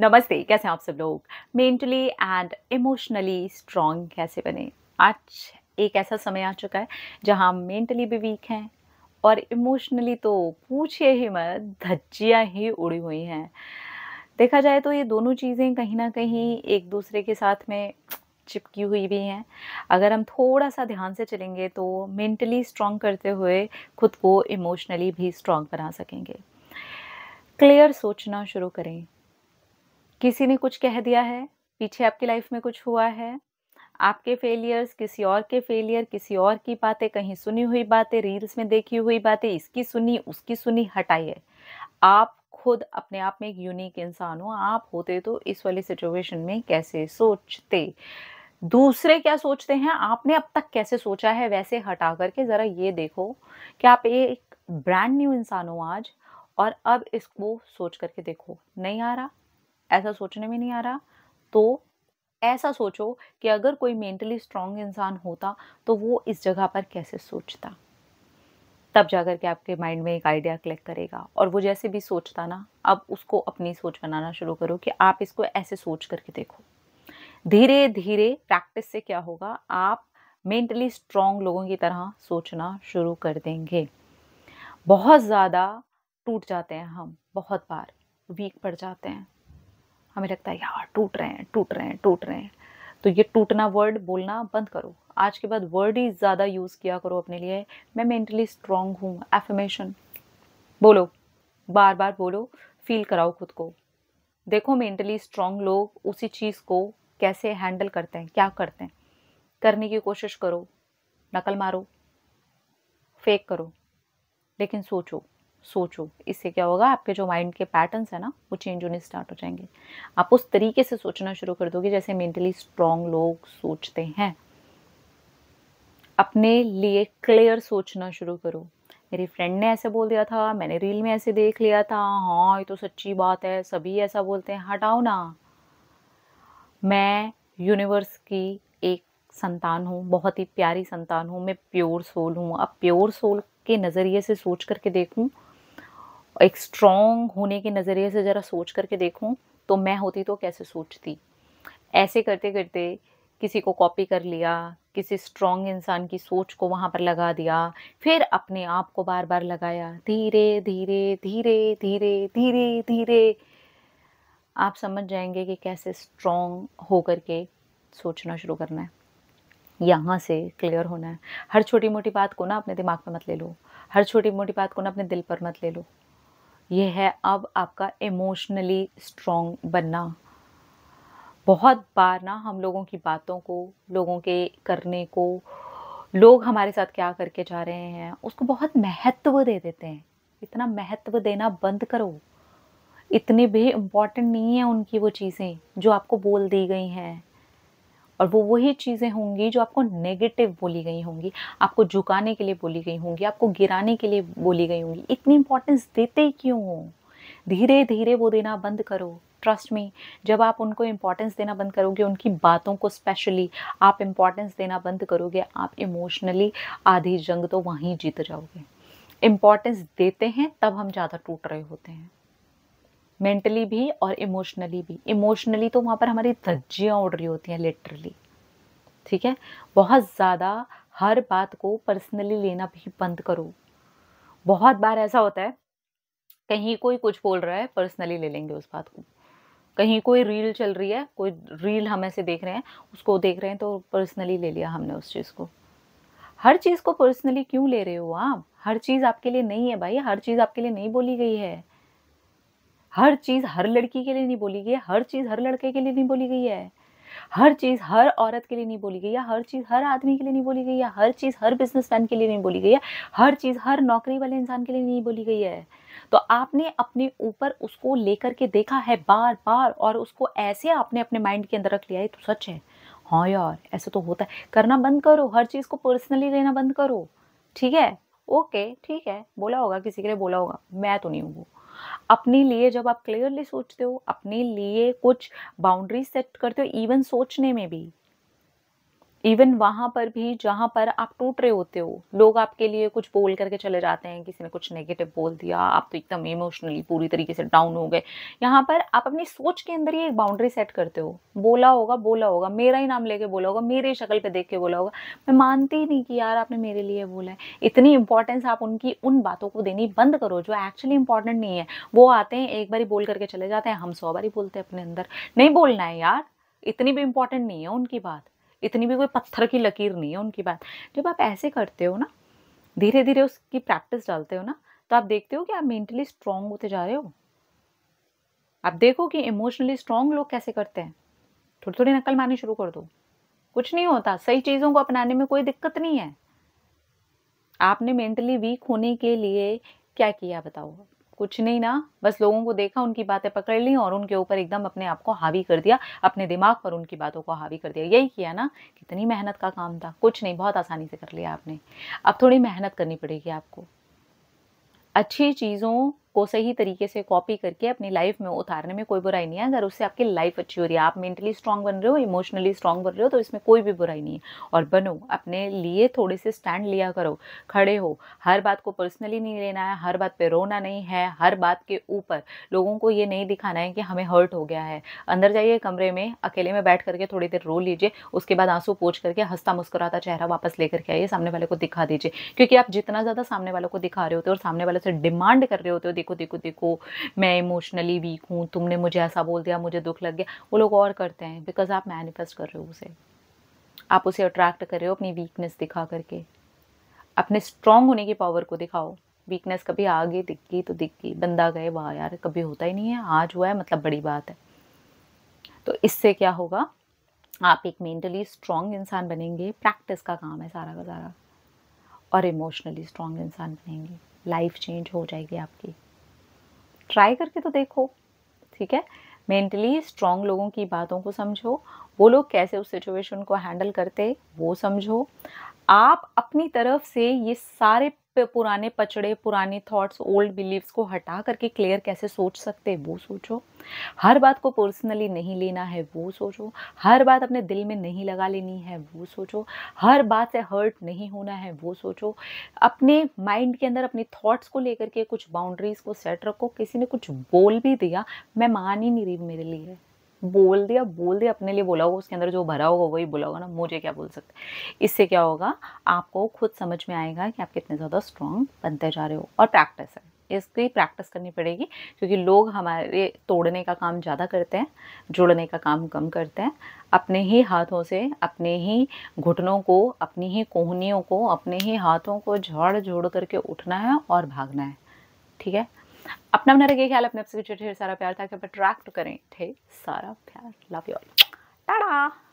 नमस्ते कैसे हैं आप सब लोग मेंटली एंड इमोशनली स्ट्रॉन्ग कैसे बने आज एक ऐसा समय आ चुका है जहां मेंटली भी वीक हैं और इमोशनली तो पूछिए ही मत धज्जियाँ ही उड़ी हुई हैं देखा जाए तो ये दोनों चीज़ें कहीं ना कहीं एक दूसरे के साथ में चिपकी हुई भी हैं अगर हम थोड़ा सा ध्यान से चलेंगे तो मेंटली स्ट्रॉन्ग करते हुए खुद को इमोशनली भी स्ट्रॉन्ग बना सकेंगे क्लियर सोचना शुरू करें किसी ने कुछ कह दिया है पीछे आपकी लाइफ में कुछ हुआ है आपके फेलियर्स किसी और के फेलियर किसी और की बातें कहीं सुनी हुई बातें रील्स में देखी हुई बातें इसकी सुनी उसकी सुनी हटाइए आप खुद अपने आप में एक यूनिक इंसान हो आप होते तो इस वाली सिचुएशन में कैसे सोचते दूसरे क्या सोचते हैं आपने अब तक कैसे सोचा है वैसे हटा करके ज़रा ये देखो कि आप एक ब्रांड न्यू इंसान हो आज और अब इसको सोच करके देखो नहीं आ रहा ऐसा सोचने में नहीं आ रहा तो ऐसा सोचो कि अगर कोई मेंटली स्ट्रांग इंसान होता तो वो इस जगह पर कैसे सोचता तब जाकर के आपके माइंड में एक आइडिया क्लिक करेगा और वो जैसे भी सोचता ना अब उसको अपनी सोच बनाना शुरू करो कि आप इसको ऐसे सोच करके देखो धीरे धीरे प्रैक्टिस से क्या होगा आप मेंटली स्ट्रांग लोगों की तरह सोचना शुरू कर देंगे बहुत ज़्यादा टूट जाते हैं हम बहुत बार वीक पड़ जाते हैं हमें लगता है यार टूट रहे हैं टूट रहे हैं टूट रहे हैं तो ये टूटना वर्ड बोलना बंद करो आज के बाद वर्ड ही ज़्यादा यूज़ किया करो अपने लिए मैं मेंटली स्ट्रांग हूँ एफर्मेशन बोलो बार बार बोलो फील कराओ खुद को देखो मेंटली स्ट्रांग लोग उसी चीज़ को कैसे हैंडल करते हैं क्या करते हैं करने की कोशिश करो नकल मारो फेक करो लेकिन सोचो सोचो इससे क्या होगा आपके जो माइंड के पैटर्न्स है ना वो चेंज होने स्टार्ट हो जाएंगे आप उस तरीके से सोचना शुरू कर दोगे जैसे मेंटली स्ट्रांग लोग सोचते हैं अपने लिए क्लियर सोचना शुरू करो मेरी फ्रेंड ने ऐसे बोल दिया था मैंने रील में ऐसे देख लिया था हाँ ये तो सच्ची बात है सभी ऐसा बोलते हैं हटाओ ना मैं यूनिवर्स की एक संतान हूँ बहुत ही प्यारी संतान हूँ मैं प्योर सोल हूँ अब प्योर सोल के नज़रिए से सोच करके देखूँ एक स्ट्रॉन्ग होने के नज़रिए से ज़रा सोच करके देखूँ तो मैं होती तो कैसे सोचती ऐसे करते करते किसी को कॉपी कर लिया किसी स्ट्रॉन्ग इंसान की सोच को वहाँ पर लगा दिया फिर अपने आप को बार बार लगाया धीरे धीरे धीरे धीरे धीरे धीरे आप समझ जाएंगे कि कैसे स्ट्रॉन्ग हो के सोचना शुरू करना है यहाँ से क्लियर होना है हर छोटी मोटी बात को ना अपने दिमाग पर मत ले लो हर छोटी मोटी बात को ना अपने दिल पर मत ले लो ये है अब आपका इमोशनली स्ट्रॉन्ग बनना बहुत बार ना हम लोगों की बातों को लोगों के करने को लोग हमारे साथ क्या करके जा रहे हैं उसको बहुत महत्व दे देते हैं इतना महत्व देना बंद करो इतनी भी इम्पॉर्टेंट नहीं है उनकी वो चीज़ें जो आपको बोल दी गई हैं और वो वही चीज़ें होंगी जो आपको नेगेटिव बोली गई होंगी आपको झुकाने के लिए बोली गई होंगी आपको गिराने के लिए बोली गई होंगी इतनी इंपॉर्टेंस देते क्यों हो धीरे धीरे वो देना बंद करो ट्रस्ट में जब आप उनको इम्पॉर्टेंस देना बंद करोगे उनकी बातों को स्पेशली आप इम्पॉर्टेंस देना बंद करोगे आप इमोशनली आधी जंग तो वहीं जीत जाओगे इम्पॉर्टेंस देते हैं तब हम ज़्यादा टूट रहे होते हैं मेंटली भी और इमोशनली भी इमोशनली तो वहाँ पर हमारी धज्जियाँ उड़ रही होती हैं लिटरली ठीक है बहुत ज़्यादा हर बात को पर्सनली लेना भी बंद करो बहुत बार ऐसा होता है कहीं कोई कुछ बोल रहा है पर्सनली ले लेंगे उस बात को कहीं कोई रील चल रही है कोई रील हम ऐसे देख रहे हैं उसको देख रहे हैं तो पर्सनली ले लिया हमने उस चीज़ को हर चीज़ को पर्सनली क्यों ले रहे हो आप हर चीज़ आपके लिए नहीं है भाई हर चीज़ आपके लिए नहीं बोली गई है हर चीज़ हर लड़की के लिए नहीं बोली गई है हर चीज़ हर लड़के के लिए नहीं बोली गई है हर चीज़ हर औरत के लिए नहीं बोली गई है हर चीज़ हर आदमी के लिए नहीं बोली गई है हर चीज़ हर बिजनेसमैन के लिए नहीं बोली गई है हर चीज़ हर नौकरी वाले इंसान के लिए नहीं बोली गई है तो आपने अपने ऊपर उसको लेकर के देखा है बार बार और उसको ऐसे आपने अपने माइंड के अंदर रख लिया है तो सच है हाँ यार ऐसा तो होता है करना बंद करो हर चीज़ को पर्सनली लेना बंद करो ठीक है ओके ठीक है बोला होगा किसी के लिए बोला होगा मैं तो नहीं हूँ वो अपने लिए जब आप क्लियरली सोचते हो अपने लिए कुछ बाउंड्री सेट करते हो इवन सोचने में भी इवन वहाँ पर भी जहाँ पर आप टूट रहे होते हो लोग आपके लिए कुछ बोल करके चले जाते हैं किसी ने कुछ नेगेटिव बोल दिया आप तो एकदम इमोशनली पूरी तरीके से डाउन हो गए यहाँ पर आप अपनी सोच के अंदर ही एक बाउंड्री सेट करते हो बोला होगा बोला होगा मेरा ही नाम लेके बोला होगा मेरे शक्ल पे देख के बोला होगा मैं मानती ही नहीं कि यार आपने मेरे लिए बोला है इतनी इंपॉर्टेंस आप उनकी उन बातों को देनी बंद करो जो एक्चुअली इंपॉर्टेंट नहीं है वो आते हैं एक बारी बोल करके चले जाते हैं हम सौ बारी बोलते हैं अपने अंदर नहीं बोलना है यार इतनी भी इंपॉर्टेंट नहीं है उनकी बात इतनी भी कोई पत्थर की लकीर नहीं है उनकी बात जब आप ऐसे करते हो ना धीरे धीरे उसकी प्रैक्टिस डालते हो ना तो आप देखते हो कि आप मेंटली स्ट्रांग होते जा रहे हो आप देखो कि इमोशनली स्ट्रांग लोग कैसे करते हैं थोड़ी थोड़ी नकल मारनी शुरू कर दो कुछ नहीं होता सही चीज़ों को अपनाने में कोई दिक्कत नहीं है आपने मेंटली वीक होने के लिए क्या किया बताओ कुछ नहीं ना बस लोगों को देखा उनकी बातें पकड़ ली और उनके ऊपर एकदम अपने आप को हावी कर दिया अपने दिमाग पर उनकी बातों को हावी कर दिया यही किया ना कितनी मेहनत का काम था कुछ नहीं बहुत आसानी से कर लिया आपने अब थोड़ी मेहनत करनी पड़ेगी आपको अच्छी चीज़ों को सही तरीके से कॉपी करके अपनी लाइफ में उतारने में कोई बुराई नहीं है अगर उससे आपकी लाइफ अच्छी हो रही है आप मेंटली स्ट्रांग बन रहे हो इमोशनली स्ट्रांग बन रहे हो तो इसमें कोई भी बुराई नहीं है और बनो अपने लिए थोड़े से स्टैंड लिया करो खड़े हो हर बात को पर्सनली नहीं लेना है हर बात पर रोना नहीं है हर बात के ऊपर लोगों को ये नहीं दिखाना है कि हमें हर्ट हो गया है अंदर जाइए कमरे में अकेले में बैठ करके थोड़ी देर रो लीजिए उसके बाद आंसू पोछ करके हंसता मुस्कुराता चेहरा वापस लेकर के आइए सामने वाले को दिखा दीजिए क्योंकि आप जितना ज़्यादा सामने वालों को दिखा रहे होते हो और सामने वालों से डिमांड कर रहे होते हो देखो देखो देखो मैं इमोशनली वीक हूँ तुमने मुझे ऐसा बोल दिया मुझे दुख लग गया वो लोग और करते हैं बिकॉज आप मैनिफेस्ट कर रहे हो उसे आप उसे अट्रैक्ट कर रहे हो अपनी वीकनेस दिखा करके अपने स्ट्रांग होने की पावर को दिखाओ वीकनेस कभी आ गई दिख गई तो दिख गई बंदा गए वाह यार कभी होता ही नहीं है आज हुआ है मतलब बड़ी बात है तो इससे क्या होगा आप एक मेंटली स्ट्रांग इंसान बनेंगे प्रैक्टिस का काम है सारा का सारा और इमोशनली स्ट्रांग इंसान बनेंगे लाइफ चेंज हो जाएगी आपकी ट्राई करके तो देखो ठीक है मेंटली स्ट्रांग लोगों की बातों को समझो वो लोग कैसे उस सिचुएशन को हैंडल करते वो समझो आप अपनी तरफ से ये सारे पुराने पचड़े पुराने थॉट्स ओल्ड बिलीव्स को हटा करके क्लियर कैसे सोच सकते वो सोचो हर बात को पर्सनली नहीं लेना है वो सोचो हर बात अपने दिल में नहीं लगा लेनी है वो सोचो हर बात से हर्ट नहीं होना है वो सोचो अपने माइंड के अंदर अपने थॉट्स को लेकर के कुछ बाउंड्रीज को सेट रखो किसी ने कुछ बोल भी दिया मैं मान ही नहीं रही मेरे लिए बोल दिया बोल दिया अपने लिए बोला होगा उसके अंदर जो भरा होगा वही बोला होगा ना मुझे क्या बोल सकते इससे क्या होगा आपको खुद समझ में आएगा कि आप कितने ज़्यादा स्ट्रांग बनते जा रहे हो और प्रैक्टिस है इसकी प्रैक्टिस करनी पड़ेगी क्योंकि लोग हमारे तोड़ने का काम ज़्यादा करते हैं जुड़ने का काम कम करते हैं अपने ही हाथों से अपने ही घुटनों को अपनी ही कोहनियों को अपने ही हाथों को झाड़ झोड़ करके उठना है और भागना है ठीक है अपना अपना रखिए ख्याल अपने आपसे ढेर सारा प्यार था कि आप अट्रैक्ट तो करें ढेर सारा प्यार लव यू ऑल टाटा